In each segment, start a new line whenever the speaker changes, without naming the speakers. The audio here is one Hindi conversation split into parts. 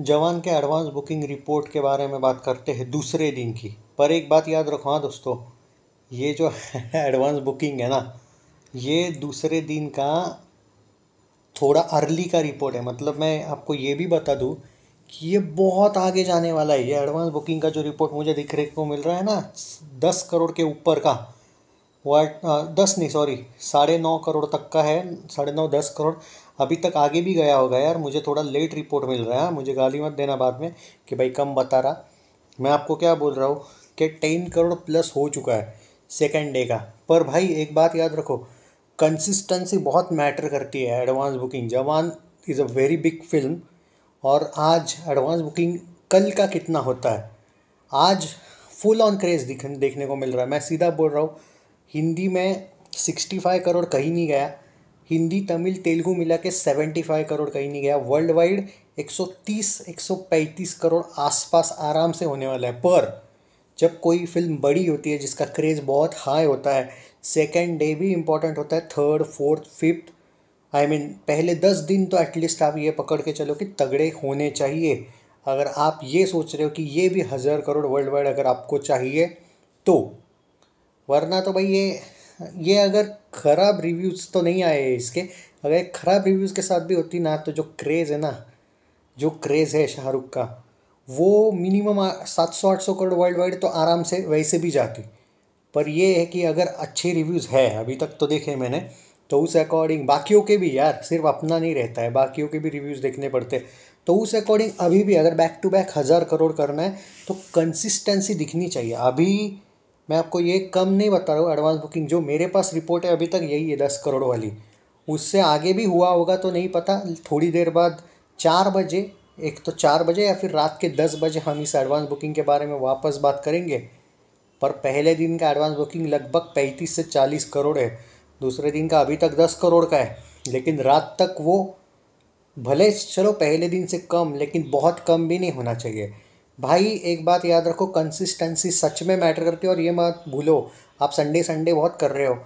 जवान के एडवांस बुकिंग रिपोर्ट के बारे में बात करते हैं दूसरे दिन की पर एक बात याद रखो हाँ दोस्तों ये जो एडवांस बुकिंग है ना ये दूसरे दिन का थोड़ा अर्ली का रिपोर्ट है मतलब मैं आपको ये भी बता दूँ कि ये बहुत आगे जाने वाला है ये एडवांस बुकिंग का जो रिपोर्ट मुझे दिखने को मिल रहा है ना दस करोड़ के ऊपर का वाट दस नहीं सॉरी साढ़े नौ करोड़ तक का है साढ़े नौ दस करोड़ अभी तक आगे भी गया होगा यार मुझे थोड़ा लेट रिपोर्ट मिल रहा है हाँ, मुझे गाली मत देना बाद में कि भाई कम बता रहा मैं आपको क्या बोल रहा हूँ कि टेन करोड़ प्लस हो चुका है सेकेंड डे का पर भाई एक बात याद रखो कंसिस्टेंसी बहुत मैटर करती है advance booking Jawan is a very big film और आज एडवांस बुकिंग कल का कितना होता है आज फुल ऑन क्रेज़ देखने को मिल रहा है मैं सीधा बोल रहा हूँ हिंदी में सिक्सटी फाइव करोड़ कहीं नहीं गया हिंदी तमिल तेलुगु मिला के सेवेंटी फाइव करोड़ कहीं नहीं गया वर्ल्ड वाइड एक एक सौ तीस सौ पैंतीस करोड़ आसपास आराम से होने वाला है पर जब कोई फिल्म बड़ी होती है जिसका क्रेज़ बहुत हाई होता है सेकेंड डे भी इम्पॉर्टेंट होता है third fourth fifth I mean पहले दस दिन तो एटलीस्ट आप ये पकड़ के चलो कि तगड़े होने चाहिए अगर आप ये सोच रहे हो कि ये भी हज़ार करोड़ वर्ल्ड वाइड अगर आपको चाहिए तो वरना तो भाई ये ये अगर ख़राब रिव्यूज़ तो नहीं आए इसके अगर ख़राब रिव्यूज़ के साथ भी होती ना तो जो क्रेज़ है ना जो क्रेज़ है शाहरुख का वो मिनिमम सात सौ आठ सौ करोड़ वर्ल्ड वाइड तो आराम से वैसे भी जाती पर ये है कि अगर अच्छे रिव्यूज़ है अभी तक तो देखे मैंने तो उस अकॉर्डिंग बाकियों के भी यार सिर्फ अपना नहीं रहता है बाकियों के भी रिव्यूज़ देखने पड़ते तो उस अकॉर्डिंग अभी भी अगर बैक टू बैक हज़ार करोड़ करना है तो कंसिस्टेंसी दिखनी चाहिए अभी मैं आपको ये कम नहीं बता रहा हूँ एडवांस बुकिंग जो मेरे पास रिपोर्ट है अभी तक यही है दस करोड़ वाली उससे आगे भी हुआ होगा तो नहीं पता थोड़ी देर बाद चार बजे एक तो चार बजे या फिर रात के दस बजे हम इस एडवांस बुकिंग के बारे में वापस बात करेंगे पर पहले दिन का एडवांस बुकिंग लगभग पैंतीस से चालीस करोड़ है दूसरे दिन का अभी तक दस करोड़ का है लेकिन रात तक वो भले चलो पहले दिन से कम लेकिन बहुत कम भी नहीं होना चाहिए भाई एक बात याद रखो कंसिस्टेंसी सच में मैटर करती है और ये मत भूलो आप संडे संडे बहुत कर रहे हो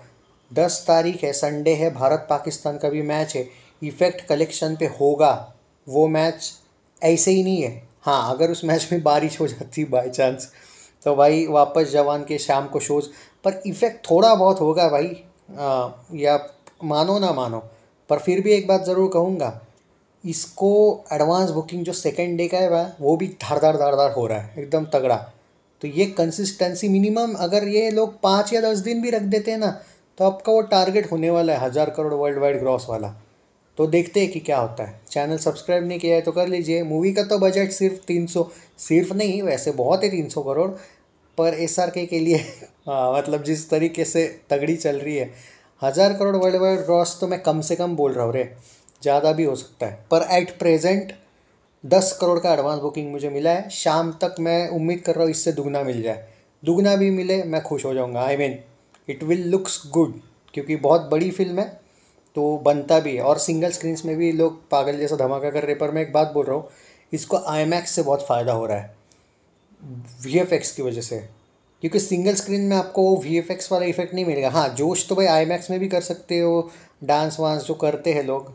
दस तारीख है संडे है भारत पाकिस्तान का भी मैच है इफ़ेक्ट कलेक्शन पे होगा वो मैच ऐसे ही नहीं है हाँ अगर उस मैच में बारिश हो जाती बाय चांस तो भाई वापस जवान के शाम को शोज़ पर इफ़ेक्ट थोड़ा बहुत होगा भाई आ, या मानो ना मानो पर फिर भी एक बात ज़रूर कहूँगा इसको एडवांस बुकिंग जो सेकेंड डे का है वो भी धारदार धारदार हो रहा है एकदम तगड़ा तो ये कंसिस्टेंसी मिनिमम अगर ये लोग पाँच या दस दिन भी रख देते हैं ना तो आपका वो टारगेट होने वाला है हज़ार करोड़ वर्ल्ड वाइड ग्रॉस वाला तो देखते हैं कि क्या होता है चैनल सब्सक्राइब नहीं किया है तो कर लीजिए मूवी का तो बजट सिर्फ तीन सौ सिर्फ नहीं वैसे बहुत है तीन सौ करोड़ पर एस आर के के लिए आ, हाँ, मतलब जिस तरीके से तगड़ी चल रही है हज़ार करोड़ वर्ल्ड वाइड ग्रॉस तो मैं कम से कम बोल रहा हूँ रे ज़्यादा भी हो सकता है पर एट प्रेजेंट दस करोड़ का एडवांस बुकिंग मुझे मिला है शाम तक मैं उम्मीद कर रहा हूँ इससे दुगना मिल जाए दुगना भी मिले मैं खुश हो जाऊँगा I mean it will looks good क्योंकि बहुत बड़ी फिल्म है तो बनता भी है और सिंगल स्क्रीन्स में भी लोग पागल जैसा धमाका कर रहे पर मैं एक बात बोल रहा हूँ इसको आई से बहुत फ़ायदा हो रहा है वी की वजह से क्योंकि सिंगल स्क्रीन में आपको वी वाला इफेक्ट नहीं मिलेगा हाँ जोश तो भाई आई में भी कर सकते हो डांस वांस जो करते हैं लोग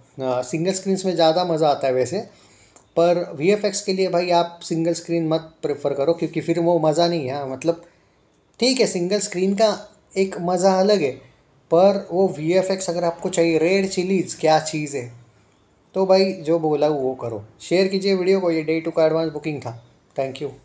सिंगल स्क्रीन में ज़्यादा मज़ा आता है वैसे पर वी के लिए भाई आप सिंगल स्क्रीन मत प्रेफर करो क्योंकि फिर वो मज़ा नहीं है हाँ, मतलब ठीक है सिंगल स्क्रीन का एक मज़ा अलग है पर वो वी अगर आपको चाहिए रेड चिलीज़ क्या चीज़ है तो भाई जो बोला वो करो शेयर कीजिए वीडियो को ये डे टू का एडवांस बुकिंग था थैंक यू